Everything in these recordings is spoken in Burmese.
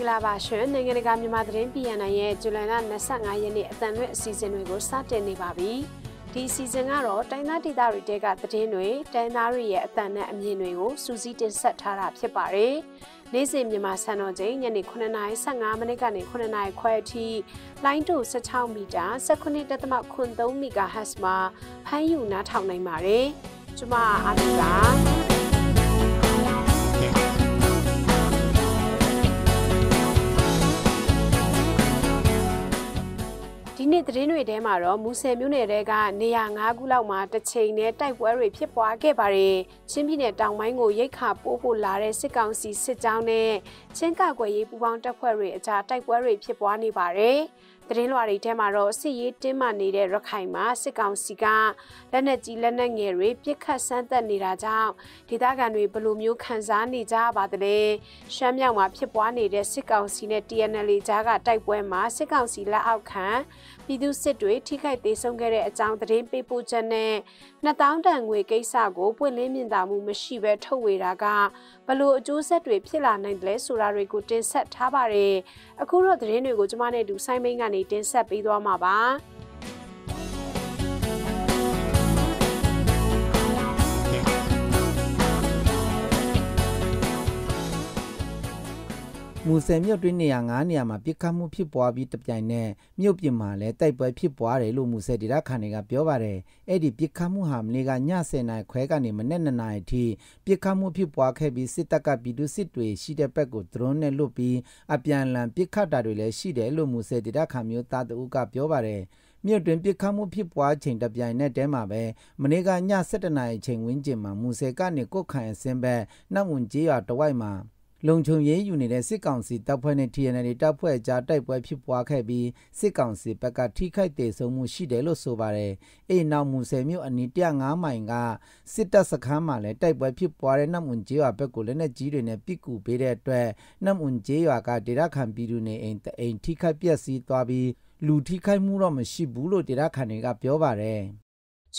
င်္ဂလာပါရှင်နိုင်ငံတကာမြန်မာသတင်း PNN ရဲ့ဇူလိုင်လ25ရက်နေ့အသံလွှင့်အစီအစဉ်တွေကိုစတင်နေပါပြီဒီအစီအစဉ်ကတော့တိုင်းသားဒေသတွေတဲကသတင်းတွေတိုင်းသားတွေရဲ့အသံနဲ့အမြင်တွေကိုစူးစီးတင်ဆက်ထားတာဖြစ်ပါတယ်နေ့စဉ်မြန်မာစံတော်ချိန်ညနေ9:55မိနစ်ကနေ9:00ခွဲအထိလိုင်းတူ16မီတာ19.3 MHz မှာဖမ်းယူနားထောင်နိုင်ပါတယ်ကျွန်မအားလုံးပါနေ့သတင်းတွေထဲမှာတော့မူဆယ်မြို့နယ်တဲကနေရာ၅ခုလောက်မှာတစ်ချိန်တည်းတိုက်ပွဲတွေဖြစ်ပွားခဲ့ပါတယ်။ချင်းပြည်နယ်တောင်ပိုင်းကိုရိတ်ခါပို့ဖို့လာတဲ့စစ်ကောင်စီစစ်ကြောင်းနဲ့ချင်းကကွယ်ရေးပူးပေါင်းတပ်ဖွဲ့တွေအကြားတိုက်ပွဲတွေဖြစ်ပွားနေပါတယ်။သတင်းလွှာတွေထဲမှာတော့စစ်ရေးတင်းမာနေတဲ့ရခိုင်မှာစစ်ကောင်စီကလက်နက်ကြီးလက်နက်ငယ်တွေပစ်ခတ်ဆန်းသက်နေတာကြောင့်ဒေသခံတွေဘယ်လိုမျိုးခံစားနေကြပါသလဲ။ရှမ်းမြောက်မှာဖြစ်ပွားနေတဲ့စစ်ကောင်စီနဲ့ TNL ကြားကတိုက်ပွဲမှာစစ်ကောင်စီလက်အောက်ခံပြည်သူစစ်တွေထိခိုက်သေးဆုံးခဲ့တဲ့အကြောင်းသတင်းပေးပို့ချက်နဲ့2000တန်ငွေကိစ္စကိုပွင့်လင်းမြင်သာမှုမရှိဘဲထုတ်ဝေတာကဘလို့အကျိုးဆက်တွေဖြစ်လာနိုင်တယ်ဆိုတာတွေကိုတင်ဆက်ထားပါတယ်အခုတော့သတင်းတွေကိုကျွန်မနဲ့အတူဆိုင်းမင်းကနေတင်ဆက်ပေးသွားမှာပါ။မူဆယ်မြို့တွင်းနေရာ9နေရာမှာပြစ်ခတ်မှုဖြစ်ပွားပြီးတပြိုင်နက်မြို့ပြင်မှာလည်းတိုက်ပွဲဖြစ်ပွားတယ်လို့မူဆယ်ဒေသခံတွေကပြောပါတယ်။အဲ့ဒီပြစ်ခတ်မှုဟာမနေ့ကည10နာရီခွဲကနေမနေ့9နာရီထိပြစ်ခတ်မှုဖြစ်ပွားခဲ့ပြီးစစ်တပ်ကပြည်သူစစ်တွေရှိတဲ့ဘက်ကိုဒရုန်းနဲ့လွတ်ပြီးအပြန်အလှန်ပြစ်ခတ်တာတွေလည်းရှိတယ်လို့မူဆယ်ဒေသခံမျိုးသားတအုပ်ကပြောပါတယ်။မြို့တွင်ပြစ်ခတ်မှုဖြစ်ပွားချိန်တပြိုင်နက်တည်းမှာပဲမနေ့ကည7:00နာရီချိန်ဝန်းကျင်မှာမူဆယ်ကနေကုတ်ခိုင်အစင်းဘက်နတ်ဝင်ကြီးရွာတဝိုက်မှာလုံခြုံရေးယူနေတဲ့စစ်ကောင်စီတပ်ဖွဲ့နဲ့ TNL တပ်ဖွဲ့ကြားတိုက်ပွဲဖြစ်ပွားခဲ့ပြီးစစ်ကောင်စီဘက်ကထိခိုက်ဒေဆုံးမှုရှိတယ်လို့ဆိုပါတယ်။အေနောက်မူဆယ်မြို့အနီး105မိုင်ကစစ်တပ်စခန်းမှာလည်းတိုက်ပွဲဖြစ်ပွားတဲ့နမွန်ကျေးရွာဘက်ကိုလက်နက်ကြီးတွေနဲ့ပစ်ကူပေးတဲ့အတွက်နမွန်ကျေးရွာကဒေသခံပြည်သူနေအိမ်တအိမ်ထိခိုက်ပျက်စီးသွားပြီးလူထိခိုက်မှုတော့မရှိဘူးလို့ဒေသခံတွေကပြောပါတယ်။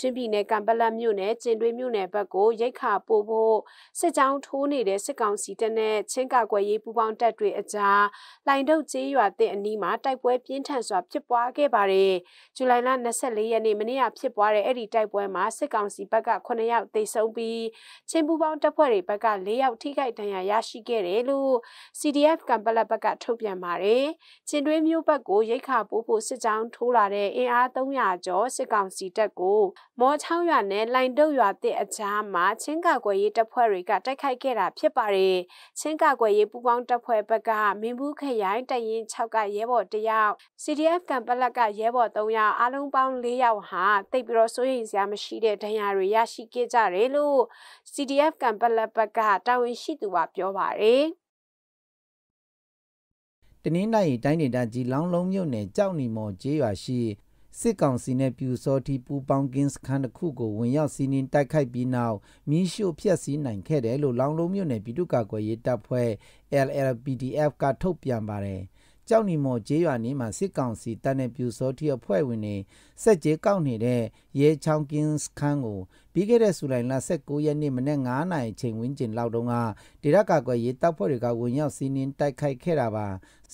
ချင်းပြည်နယ်ကံပလက်မြို့နယ်ကျင်တွင်းမြို့နယ်ဘက်ကိုရိတ်ခါပို့ဖို့စစ်ကြောင်းထိုးနေတဲ့စစ်ကောင်စီတပ်နဲ့ချင်းကွယ်ရေးပူးပေါင်းတပ်တွေအကြားလိုင်တုတ်ကျေးရွာတဲ့အနီးမှာတိုက်ပွဲပြင်းထန်စွာဖြစ်ပွားခဲ့ပါတယ်။ဇူလိုင်လ24ရက်နေ့မနေ့ကဖြစ်ပွားတဲ့အဲ့ဒီတိုက်ပွဲမှာစစ်ကောင်စီဘက်က9ယောက်သေဆုံးပြီးချင်းပူးပေါင်းတပ်ဖွဲ့တွေဘက်က4ယောက်ထိခိုက်ဒဏ်ရာရရှိခဲ့တယ်လို့ CDF ကံပလက်ဘက်ကထုတ်ပြန်ပါတယ်။ချင်းတွင်းမြို့ဘက်ကိုရိတ်ခါပို့ဖို့စစ်ကြောင်းထိုးလာတဲ့အင်အား300ကျော်စစ်ကောင်စီတပ်ကိုမော်ချောင်းရွာနဲ့လိုင်တုတ်ရွာတဲ့အကြားမှာချင်းကကွယ်ရေးတပ်ဖွဲ့တွေကတိုက်ခိုက်ခဲ့တာဖြစ်ပါတယ်။ချင်းကကွယ်ရေးပူးပေါင်းတပ်ဖွဲ့ဘက်ကမင်းဘူးခရိုင်တရင်6ကရဲဘော်တယောက် CDF ကံပလက်ကရဲဘော်3ယောက်အားလုံးပေါင်း4ယောက်ဟာတိတ်ပြီးတော့စိုးရိမ်စရာမရှိတဲ့ဒဏ်ရာတွေရရှိခဲ့ကြတယ်လို့ CDF ကံပလက်ဘက်ကတာဝန်ရှိသူကပြောပါတယ်။တနင်္လာရီတိုင်းဒေသကြီးလောင်းလုံးမြို့နယ်ကြောက်နီမော်ကျေးရွာရှိစစ်ကောင်စီနဲ့ပြူစောတိပူပေါင်းကင်းစခန်းတစ်ခုကိုဝင်ရောက်စီးနင်းတိုက်ခိုက်ပြီးနောက်မင်းရှို့ဖျက်ဆီးနိုင်ခဲ့တယ်လို့လောင်လုံးမြို့နယ်ပြည်သူ့ကာကွယ်ရေးတပ်ဖွဲ့ LLPDF ကထုတ်ပြန်ပါတယ်။ကြောက်နီမော်ကျေးရွာနီးမှာစစ်ကောင်စီတပ်နဲ့ပြူစောတိအဖွဲ့ဝင်တွေစက်ကြေးကောက်နေတဲ့ရဲချောင်းကင်းစခန်းကိုပြီးခဲ့တဲ့ဇူလိုင်လ16ရက်နေ့မနေ့9နာရီချိန်ဝန်းကျင်လောက်တုန်းကဒေရကာကွယ်ရေးတပ်ဖွဲ့တွေကဝင်ရောက်စီးနင်းတိုက်ခိုက်ခဲ့တာပါ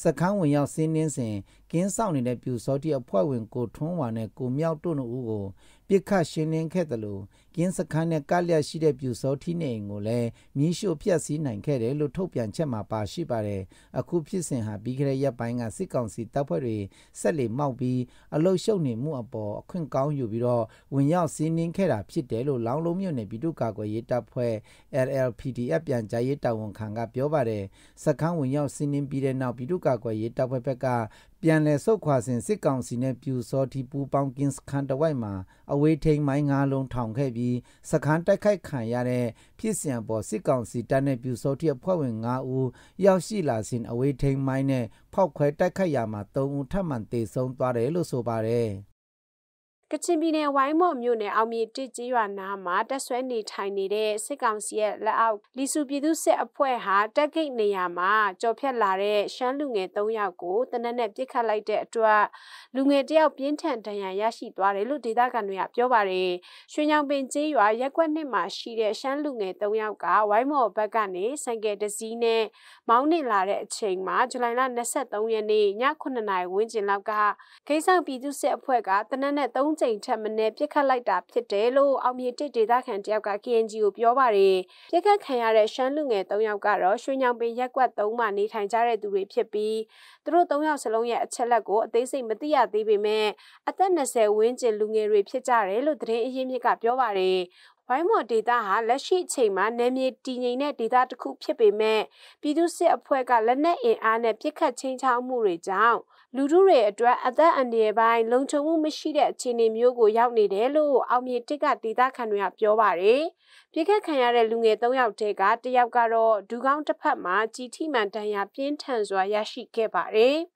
စခန်းဝင်ရောက်စီးနင်းစဉ်ကင်းဆောင်နေတဲ့ပြူစောတိအဖွဲ့ဝင်ကိုထွန်းဝါနဲ့ကိုမြောက်တို့တို့ကိုပြစ်ခတ်ရှင်းလင်းခဲ့တယ်လို့ကင်းစခန်းနဲ့ကလျက်ရှိတဲ့ပြူစောတိနေအိမ်ကိုလည်းမီးရှို့ဖျက်ဆီးနိုင်ခဲ့တယ်လို့ထုတ်ပြန်ချက်မှာပါရှိပါတယ်အခုဖြစ်စဉ်ဟာပြီးခဲ့တဲ့ရက်ပိုင်းကစစ်ကောင်စီတပ်ဖွဲ့တွေဆက်လက်မောက်ပြီးအလုရှုပ်နေမှုအပေါ်အခွင့်ကောင်းယူပြီးတော့ဝင်ရောက်စီးနင်းခဲ့တာဖြစ်တယ်လို့လောင်းလုံးမြို့နယ်ပြည်သူ့ကာကွယ်ရေးတပ်ဖွဲ့ LLPDF ပြန်ကြားရေးတာဝန်ခံကပြောပါတယ်။စခန်းဝင်ရောက်စီးနင်းပြီးတဲ့နောက်ပြည်သူ့ကာကွယ်ရေးတပ်ဖွဲ့ဘက်ကပြန်လည်ဆုတ်ခွာစဉ်စစ်ကောင်စီနဲ့ပြူစောတိပူပေါင်းကင်းစခန်းတဝိုက်မှာအဝေးထိန်မိုင်း၅လုံးထောင်ခဲ့ပြီးစခန်းတိုက်ခိုက်ခံရတဲ့ဖြစ်စဉ်ပေါ်စစ်ကောင်စီတပ်နဲ့ပြူစောတိအဖွဲ့ဝင်၅ဦးရောက်ရှိလာစဉ်အဝေးထိန်မိုင်းနဲ့ဖောက်ခွဲတိုက်ခိုက်ရာမှာ၃ဦးထပ်မံတေဆုံးသွားတယ်လို့ဆိုပါတယ်။ကချင်ပြည်နယ်ဝိုင်းမော့မြို့နယ်အောင်မြေတစ်ကြီးရွာနားမှာတက်ဆွဲနေထိုင်နေတဲ့စစ်ကောင်စီရဲ့လက်အောက်လီစုပြည်သူစစ်အဖွဲ့ဟာတက်ဂိတ်နေရာမှာကြော်ဖြတ်လာတဲ့ရှမ်းလူငယ်၃ယောက်ကိုတနက်နဲ့ပြစ်ခတ်လိုက်တဲ့အတွက်လူငယ်တယောက်ပြင်းထန်ဒဏ်ရာရရှိသွားတယ်လို့ဒေသခံတွေကပြောပါတယ်။ရွှေညောင်ပင်ကြီးရွာရက်ကွက်နှစ်မှာရှိတဲ့ရှမ်းလူငယ်၃ယောက်ကဝိုင်းမော်ဘက်ကနေဆိုင်ကယ်တစ်စီးနဲ့မောင်းနှင်လာတဲ့အချိန်မှာဇူလိုင်လ23ရက်နေ့ည9:00နာရီဝန်းကျင်လောက်ကဂိတ်ဆောင်ပြည်သူစစ်အဖွဲ့ကတနက်နဲ့3ကြိမ်ထက်မနည်းပြစ်ခတ်လိုက်တာဖြစ်တယ်လို့အောင်မြေတစ်ဒေသခံတယောက်က KNG ကိုပြောပါတယ်ပြစ်ခတ်ခံရတဲ့ရှမ်းလူငယ်၃ယောက်ကတော့ရွှေညောင်ပင်ရက်ကွက်၃မှာနေထိုင်ကြတဲ့သူတွေဖြစ်ပြီးသူတို့၃ယောက်စလုံးရဲ့အချက်လက်ကိုအသေးစိတ်မသိရသေးပေမဲ့အသက်20ဝန်းကျင်လူငယ်တွေဖြစ်ကြတယ်လို့သတင်းအရင်းမြစ်ကပြောပါတယ်ဝိုင်းမော်ဒေတာဟာလက်ရှိအချိန်မှာနယ်မြေတည်ငြိမ်တဲ့ဒေတာတစ်ခုဖြစ်ပေမဲ့ပြည်သူစစ်အဖွဲ့ကလက်နက်အင်အားနဲ့ပြစ်ခတ်ချင်းချောင်းမှုတွေကြောင့်လူထုတွေအတွက်အသက်အန္တရာယ်ပိုင်းလုံခြုံမှုမရှိတဲ့အခြေအနေမျိုးကိုရောက်နေတယ်လို့အောင်မြေတစ်ကဒေတာခန်တွေကပြောပါတယ်။ပြစ်ခတ်ခံရတဲ့လူငယ်၃ယောက်ထဲကတယောက်ကတော့ဒူကောင်းတစ်ဖက်မှာကြီထိမှန်ဒဏ်ရာပြင်းထန်စွာရရှိခဲ့ပါတယ်။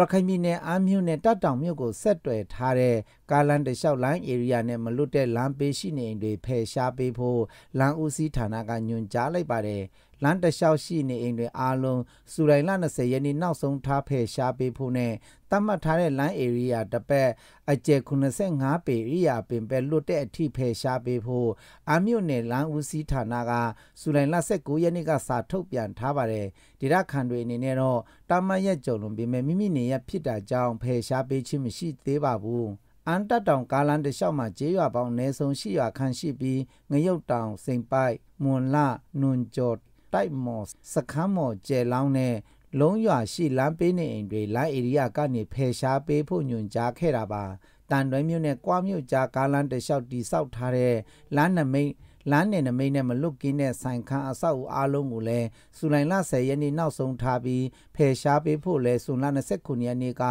ရခိုင်ပြည်နယ်အာမြို့နယ်တပ်တောင်မြို့ကိုဆက်တွယ်ထားတဲ့ကားလမ်းတလျှောက်လိုင်းဧရိယာနဲ့မလွတ်တဲ့လမ်းပေးရှိနေအိမ်တွေဖယ်ရှားပေးဖို့လမ်းဦးစီးဌာနကညွှန်ကြားလိုက်ပါတယ်လမ်းတလျှောက်ရှိနေအိမ်တွေအားလုံးစူလိုင်လ20ရက်နေ့နောက်ဆုံးထားဖယ်ရှားပေးဖို့နဲ့တတ်မှတ်ထားတဲ့လမ်း area တစ်ပတ်အကျယ်85ပေ area ပင်ပဲလွတ်တဲ့အထိဖယ်ရှားပေးဖို့အာမြို့နယ်လမ်းဦးစီးဌာနကစူလိုင်လ19ရက်နေ့ကစာထုတ်ပြန်ထားပါတယ်ဒေသခံတွေအနေနဲ့တော့တတ်မှတ်ရက်ကြုံလွန်ပေမဲ့မိမိနေရဖြစ်တာကြောင့်ဖယ်ရှားပေးခြင်းမရှိသေးပါဘူးအန်တက်တောင်ကားလန်တလျှောက်မှာကျေးရွာပေါင်းအနည်းဆုံး၈ရွာခန့်ရှိပြီးငရုတ်တောင်စိန်ပိုက်မွန်လနွန်ကျော်တိုက်မော်စခန်းမော်ကျဲလောင်းနဲ့လုံးရွာရှိလမ်းပေးနေအိမ်တွေလိုင်းဧရိယာကနေဖယ်ရှားပေးဖို့ညွန်ကြားခဲ့တာပါတန်တွဲမြို့နဲ့ကွာမြို့ကြားကားလမ်းတစ်လျှောက်တိဆောက်ထားတဲ့လမ်းနမိတ်လမ်းနယ်နမိတ်နဲ့မလွတ်ကင်းတဲ့ဆိုင်ခန်းအဆောက်အဦအလုံးကိုလည်းဇူလိုင်လ10ရက်နေ့နောက်ဆုံးထားပြီးဖယ်ရှားပေးဖို့လဲဇွန်လ29ရက်နေ့က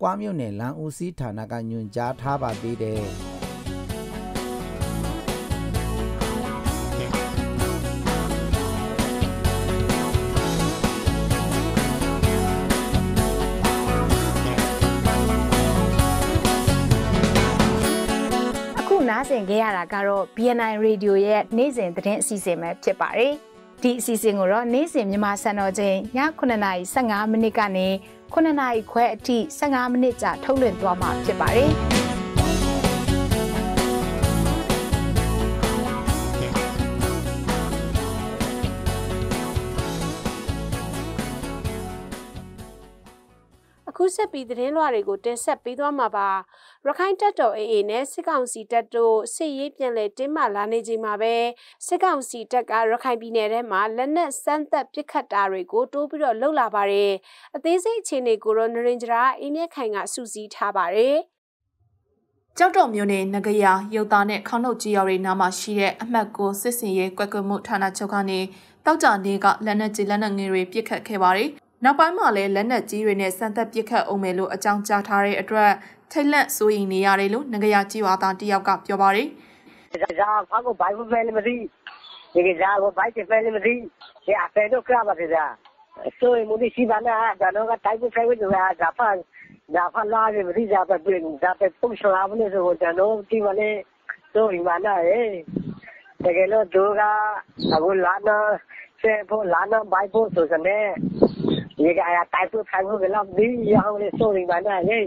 ကွာမြို့နယ်လမ်းဦးစီးဌာနကညွန်ကြားထားပါသေးတယ်ဆင်ခဲ့ရတာကတော့ BNI Radio ရဲ့နေ့စဉ်သတင်းအစီအစဉ်ပဲဖြစ်ပါတယ်။ဒီအစီအစဉ်ကိုတော့နေ့စဉ်မြန်မာစံတော်ချိန်ည9:15မိနစ်ကနေ9:00ခွဲအထိ15မိနစ်ကြာထုတ်လွှင့်သွားမှာဖြစ်ပါတယ်။ခုဆက်ပြီးသတင်းလွှာတွေကိုတင်ဆက်ပေးသွားမှာပါရခိုင်တပ်တော် AA နဲ့စစ်ကောင်စီတပ်တို့စစ်ရေးပြန်လည်တင်းမာလာနေချိန်မှာပဲစစ်ကောင်စီတပ်ကရခိုင်ပြည်နယ်ထဲမှာလက်နက်စမ်းသပ်ပစ်ခတ်တာတွေကို တိုးပြီးတော့လှုပ်လာပါတယ်။အသေးစိတ်အခြေအနေကိုတော့နရင်ဂျရာအင်းမြက်ခိုင်ကစူးစီးထားပါတယ်။ကျောက်တော်မြို့နယ်ငကရရုတ်သားနဲ့ခေါင်းထုတ်ကြီးရော်တွေနားမှာရှိတဲ့အမှတ်ကိုစစ်စင်ရဲကွက်ကွမှုဌာနချုပ်ကနေတောက်ကြနေကလက်နက်ကြီးလက်နက်ငယ်တွေပစ်ခတ်ခဲ့ပါတယ်။နောက်ပိုင်းမှာလည်းလက်နက်ကြီးတွေနဲ့စံသက်ပစ်ခတ်အောင်မယ်လို့အကြောင်းကြားထားတဲ့အတွက်ထိတ်လန့်စိုးရိမ်နေရတယ်လို့ငကရကြီးဝါသားတယောက်ကပြောပါတယ်။ဇာဖာကိုဘိုင်ဘူးပဲလည်းမသိဒီကဇာကိုဘိုက်တယ်ပဲလည်းမသိဒီအဖေတို့ကလာပါသေးတာဆိုရင်မူဒီစီဘာနာဒါတော့ကတိုက်ပွဲဆိုင်ဝဲတို့ကဇာဖာဇာဖာလာတယ်မသိဇာပဲပြင်ဇာပဲပုံရှာမလို့ဆိုတော့တော့ဒီမလေးဆိုရင်မနာရဲ့တကယ်လို့တို့ကအခုလာနာစေဖို့လာနာဘိုက်ဖို့ဆိုစတဲ့ရေကအားတိုက်ပွဲဖိုင်ဖို့ကတော့ဒီရောင်းလေးစိုးရိမ်ပါနဲ့ရေ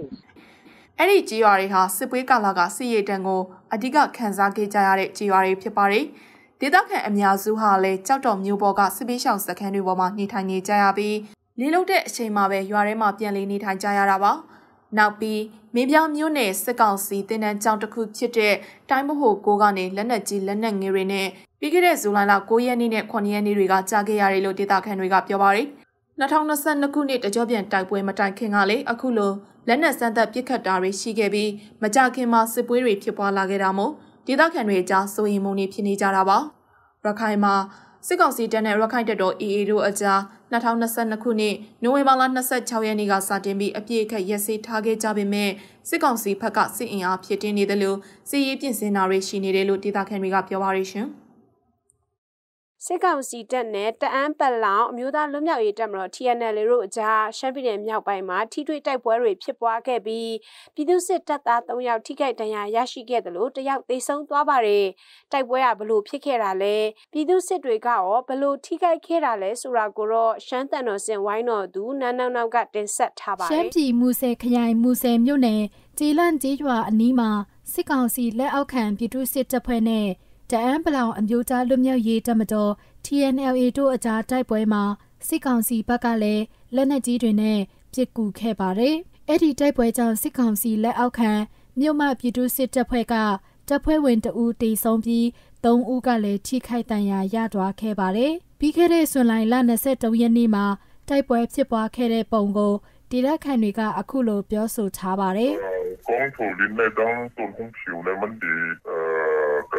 အဲ့ဒီကြေးရွာတွေဟာစစ်ပွဲကာလကစစ်ရေးတံကိုအဓိကခံစားခဲ့ကြရတဲ့ကြေးရွာတွေဖြစ်ပါတယ်။ဒေသခံအများစုဟာလည်းကြောက်တော်မျိုးပေါ်ကစစ်ပေးရှောင်စခန်းတွေပေါ်မှာနေထိုင်နေကြရပြီးလေလုတဲ့အချိန်မှာပဲရွာထဲမှာပြန်လည်နေထိုင်ကြရတာပါ။နောက်ပြီးမင်းပြောင်မျိုးနယ်စစ်ကောင်စီတင်းတန်းကြောင်တစ်ခုဖြစ်တဲ့တိုင်းမဟုတ်ကိုကနေလက်နက်ကြီးလက်နက်ငယ်တွေနဲ့ပြီးခဲ့တဲ့ဇူလိုင်လ9ရက်နေ့နဲ့9ရက်နေ့တွေကကြားခဲ့ရတယ်လို့ဒေသခံတွေကပြောပါတယ်။2022ခုနှစ်တကြောပြန်တိုက်ပွဲမတိုင်ခင်ကလေအခုလိုလက်နက်စမ်းသပ်ပစ်ခတ်တာတွေရှိခဲ့ပြီးမကြခင်မှာစစ်ပွဲတွေဖြစ်ပွားလာခဲ့တာမို့ဒေသခံတွေအကြားစိုးရိမ်မှုတွေဖြစ်နေကြတာပါရခိုင်မှာစစ်ကောင်စီတပ်နဲ့ရခိုင်တပ်တော် AA တို့အကြား2022ခုနှစ်နိုဝင်ဘာလ26ရက်နေ့ကစတင်ပြီးအပြည့်အခက်ရက်စေးထားခဲ့ကြပေမဲ့စစ်ကောင်စီဘက်ကစစ်အင်အားဖြစ်တင်းနေတယ်လို့စစ်ရေးပြင်ဆင်တာတွေရှိနေတယ်လို့ဒေသခံတွေကပြောပါရရှင်။စစ်ကောင်စီတပ်နဲ့တအန်းပလောင်အမျိုးသားလွတ်မြောက်ရေးတပ်မတော် TNL တို့အကြားရှမ်းပြည်နယ်မြောက်ပိုင်းမှာထိတွေ့တိုက်ပွဲတွေဖြစ်ပွားခဲ့ပြီးပြည်သူစစ်တပ်သား3ယောက်ထိခိုက်ဒဏ်ရာရရှိခဲ့တယ်လို့တယောက်သေဆုံးသွားပါတယ်။တိုက်ပွဲကဘလို့ဖြစ်ခဲ့တာလဲပြည်သူစစ်တွေကရောဘလို့ထိခိုက်ခဲ့တာလဲဆိုတာကိုတော့ရှမ်းတန်တော်စင်ဝိုင်းတော်သူနန်းနောင်နောင်ကတင်ဆက်ထားပါတယ်။ရှမ်းပြည်မူဆယ်ခရိုင်မူဆယ်မြို့နယ်ကျေလန့်ကျေးရွာအနီးမှာစစ်ကောင်စီလက်အောက်ခံပြည်သူစစ်တပ်ဖွဲ့နဲ့တအန်းပလောင်အမျိုးသားလွတ်မြောက်ရေးတပ်မတော် TNLA တို့အကြားတိုက်ပွဲမှာစစ်ကောင်စီဘက်ကလည်းလက်နက်ကြီးတွေနဲ့ပစ်ကူခဲ့ပါတယ်။အဲ့ဒီတိုက်ပွဲကြောင့်စစ်ကောင်စီလက်အောက်ခံမြို့မပြည်သူစစ်တပ်ဖွဲ့ကတပ်ဖွဲ့ဝင်တဦးတေဆုံးပြီး၃ဦးကလည်းထိခိုက်ဒဏ်ရာရသွားခဲ့ပါတယ်။ပြီးခဲ့တဲ့ဇွန်လလ23ရက်နေ့မှာတိုက်ပွဲဖြစ်ပွားခဲ့တဲ့ပုံကိုတိရခန့်တွေကအခုလိုပြောဆိုထားပါတယ်။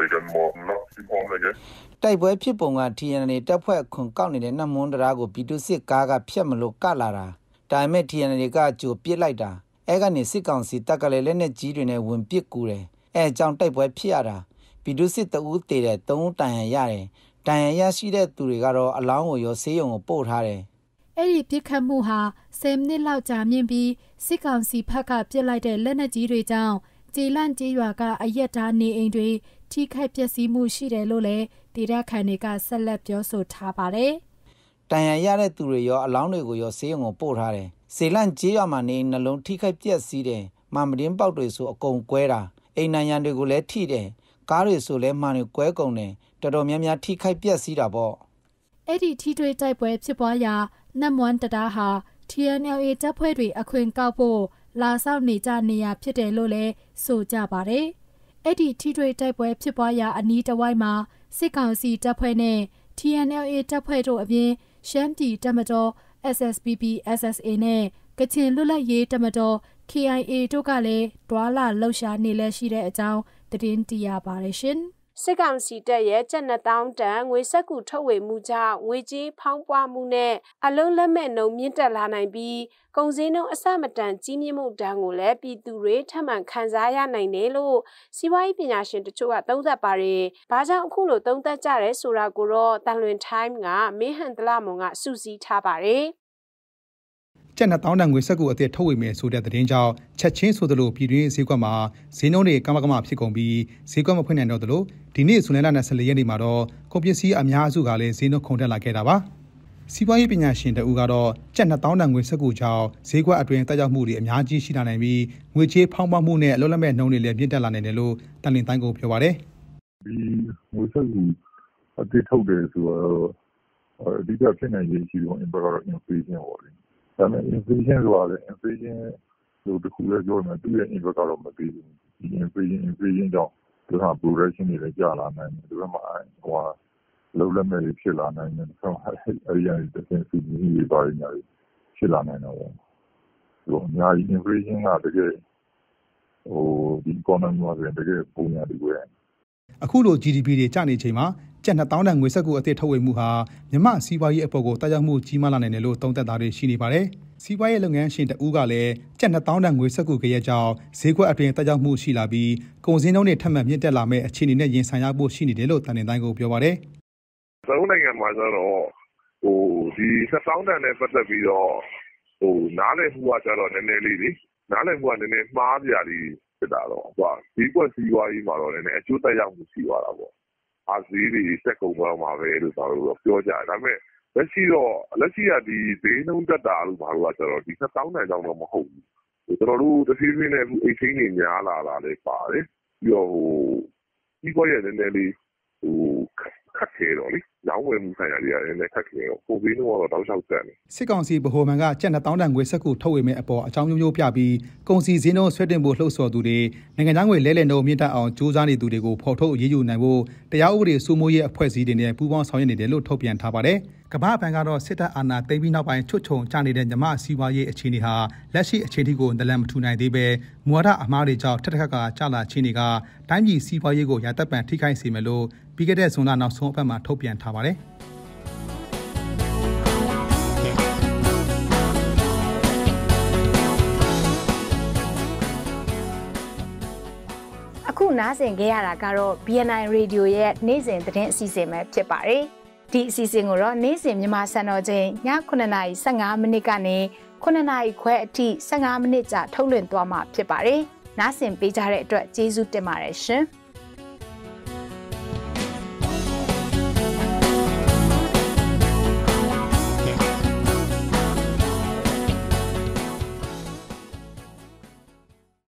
également massivement engagés. တိုက်ပွဲဖြစ်ပုံက TNL တပ်ဖွဲ့ခွန်ကောက်နေတဲ့နတ်မွန်းတရားကိုပြည်သူစစ်ကားကဖျက်မလို့ကလာတာဒါပေမဲ့ TNL ကကြိုပစ်လိုက်တာအဲကနေစစ်ကောင်စီတပ်ကလည်းလက်နဲ့ကြီးတွေနဲ့ဝင်ပစ်ကူတယ်အဲအကြောင်းတိုက်ပွဲဖြစ်ရတာပြည်သူစစ်တဦးတည်တဲ့၃ဦးတန်ရန်ရတယ်တန်ရန်ရရှိတဲ့သူတွေကတော့အလောင်းကိုရောဆေးရုံကိုပို့ထားတယ်ဲ့ဒီပြစ်ခတ်မှုဟာ10မိနစ်လောက်ကြာမြင့်ပြီးစစ်ကောင်စီဘက်ကပြစ်လိုက်တဲ့လက်နက်ကြီးတွေကြောင့်ကြေလန့်ကြေးရွာကအရက်သားနေအိမ်တွေထိခိုက်ပျက်စီးမှုရှိတယ်လို့လည်းဒေတာခန်တွေကဆက်လက်ပြောဆိုထားပါတယ်။တန်ရန်ရတဲ့သူတွေရောအလောင်းတွေကိုရောဆေးရုံကိုပို့ထားတယ်။စေလန့်ကြေးရွာမှာနေနှလုံးထိခိုက်ပျက်စီးတယ်။မမတင်းပေါက်တွေဆိုအကုန်ကွဲတာ။အိမ်နိုင်ရန်တွေကိုလည်းထိတယ်။ကားတွေဆိုလည်းမှန်တွေကွဲကုန်တယ်။တော်တော်များများထိခိုက်ပျက်စီးတာပေါ့။အဲ့ဒီထိတွေ့တိုက်ပွဲဖြစ်ပွားရာနတ်မွန်းတတားဟာ TNLA တပ်ဖွဲ့တွေအခွင့်ကောက်ဖို့လာဆောင်နေကြနေရဖြစ်တယ်လို့လည်းဆိုကြပါတယ်။အဲ့ဒီထိတွေ့တိုက်ပွဲဖြစ်ပွားရာအနီးတစ်ဝိုက်မှာစစ်ကောင်စီတပ်ဖွဲ့နဲ့ TNLA တပ်ဖွဲ့တို့အပြင်ရှမ်းပြည်တပ်မတော် SSPP SSA နဲ့ကချင်လွတ်လပ်ရေးတပ်မတော် KIA တို့ကလည်းတွာလာလှုပ်ရှားနေလဲရှိတဲ့အကြောင်းသတင်းတရပါတယ်ရှင်။စစ်ကောင်စီတပ်ရဲ့ကျပ်နှစ်တောင်းတန်ငွေစက်ကူထုတ်ဝေမှုကြောင့်ငွေကြေးဖောင်းပွားမှုနဲ့အလုံးလက်မဲ့နှုံမြင့်တက်လာနိုင်ပြီးကုန်စည်နှုန်းအဆမတန်ကြီးမြင့်မှုတန်ကိုလည်းပြည်သူတွေထပ်မံခံစားရနိုင်တယ်လို့စီးပွားရေးပညာရှင်တချို့ကသုံးသပ်ပါတယ်။ဘာကြောင့်အခုလိုသုံးသပ်ကြရဲဆိုတာကိုတော့တန်လွင် time ကမင်းဟန်တလမွန်ကစူးစီးထားပါတယ်။ကျပ်1000တန်ငွေစက်ကိုအသစ်ထုတ်ဝေမယ်ဆိုတဲ့သတင်းကြောင့်ချက်ချင်းဆိုသလိုပြည်တွင်းဈေးကွက်မှာဈေးနှုန်းတွေကမကမဖြစ်ကုန်ပြီးဈေးကွက်မဖွင့်နိုင်တော့သလိုဒီနေ့ဇွန်လ24ရက်နေ့မှာတော့ကုန်ပစ္စည်းအများစုကလည်းဈေးနှုန်းခုန်တက်လာခဲ့တာပါစီးပွားရေးပညာရှင်တဦးကတော့ကျပ်1000တန်ငွေစက်ကိုကြောင့်ဈေးကွက်အတွင်းတက်ရောက်မှုတွေအများကြီးရှိလာနိုင်ပြီးငွေကြေးဖောင်းပွမှုနဲ့အလုပ်လက်မဲ့နှုန်းတွေလည်းမြင့်တက်လာနိုင်တယ်လို့တန်လင်တိုင်းကပြောပါတယ်ဒီငွေစက်ကိုအသစ်ထုတ်တယ်ဆိုတော့အဓိကဖြစ်နိုင်ရည်ရှိတော့ imperial inflation ပေါ့ဒါပေမဲ့ inflation ဆိုတာလည်း inflation လို့တခုပဲပြောမယ်သူ့ရဲ့ impact ကတော့မပေးဘူးဒီ inflation inflation ကြောင့်သူက production တွေလည်းကျလာနိုင်တယ်ဒီဘက်မှာဟိုလုံးလက်မဲ့ဖြစ်လာနိုင်တယ်ဆိုတော့အဲဒီအရင်တစ်ဆင့်စီးပြီးပါရညာဖြစ်လာနိုင်တော့ဘူးဒီအများကြီး inflation ကတကယ်ဟိုဒီ economy မှာဆိုရင်တကယ်ပုံရတူပဲအခုလို GDP တွေကျနေချိန်မှာကျပ်2000တန်ငွေစက္ကူအသစ်ထုတ်ဝေမှုဟာမြမစီးပွားရေးအပေါ်ကိုတိုက်ရောက်မှုကြီးမားလာနိုင်တယ်လို့သုံးသပ်တာတွေရှိနေပါတယ်။စီးပွားရေးလုပ်ငန်းရှင်တဦးကလည်းကျပ်2000တန်ငွေစက္ကူကြရဲ့ကြောင့်ဈေးကွက်အတွင်းတိုက်ရောက်မှုရှိလာပြီးကုန်စည်နှုန်းတွေထပ်မံမြင့်တက်လာမဲ့အခြေအနေနဲ့ရင်ဆိုင်ရဖို့ရှိနေတယ်လို့တန်တင်တိုင်းကပြောပါတယ်။သုံးနိုင်ငံမှာဆိုတော့ဟိုဒီ2000တန်နဲ့ပတ်သက်ပြီးတော့ဟိုနားလည်မှုကကျတော့နည်းနည်းလေးလေနားလည်မှုကနည်းနည်းမှားပြားလေးဖြစ်တာတော့။ဈေးကွက်စီးပွားရေးမှာတော့အကျိုးသက်ရောက်မှုရှိသွားတာပေါ့။ဈေးတွေတက်ကုန်သွားမှာပဲတို့ဘာတို့တော့ပြောကြတယ်။ဒါပေမဲ့လက်ရှိကဈေးနှုန်းတက်တာတို့ဘာတို့ကတော့ဒီ၂သောင်း၂သောင်းတော့မဟုတ်ဘူး။ကျနော်တို့တဖြည်းဖြည်းနဲ့ Exchange တွေများလာတာလည်းပါတယ်။ပြီးတော့စီးပွားရေးကနည်းနည်းလေးခက်ခက်ခဲတော့လေရောင်းဝယ်မှုဆိုင်ရာတွေကလည်းခက်ခဲတော့ကိုပေးလို့ကတော့တောက်လျှောက်တက်နေစစ်ကောင်စီဗဟိုမှန်ကကျပ်1000တန်ငွေစက်ကူထုတ်ဝေမဲ့အပေါ်အကြောင်းမျိုးမျိုးပြပြီးကုန်စည်ဈေးနှုန်းဆွဲတင်ဖို့လှုံ့ဆော်သူတွေနိုင်ငံသားငွေလဲလှယ်နှုန်းမြင့်တက်အောင်ကြိုးစားနေသူတွေကိုဖော်ထုတ်အရေးယူနိုင်ဖို့တရားဥပဒေစိုးမိုးရေးအဖွဲ့အစည်းတွေနဲ့ပူးပေါင်းဆောင်ရွက်နေတယ်လို့ထုတ်ပြန်ထားပါတယ်ကမ္ဘာ့ဘဏ်ကတော့စစ်တပ်အာဏာသိမ်းပြီးနောက်ပိုင်းချွတ်ချုံချနေတဲ့ညမစီးပွားရေးအခြေအနေဟာလက်ရှိအခြေအနေကိုနလန်မထူနိုင်သေးပဲမူဝါဒအမှားတွေကြောင့်ထက်ထက်ကကျလာခြင်းတွေကတိုင်းပြည်စီးပွားရေးကိုရာသက်ပန်ထိခိုက်စေမယ်လို့ပြီးခဲ့တဲ့ဇွန်လနောက်ဆုံးအပတ်မှာထုတ်ပြန်ထားပါတယ်။နားဆင်ခဲ့ရတာကတော့ BNI Radio ရဲ့နေ့စဉ်သတင်းအစီအစဉ်ပဲဖြစ်ပါတယ်။ဒီအစီအစဉ်ကိုတော့နေ့စဉ်မြန်မာစံတော်ချိန်ည9:55မိနစ်ကနေ9:00ခွဲအထိ15မိနစ်ကြာထုတ်လွှင့်သွားမှာဖြစ်ပါတယ်။နားဆင်ပေးကြတဲ့အတွက်ကျေးဇူးတင်ပါတယ်ရှင်။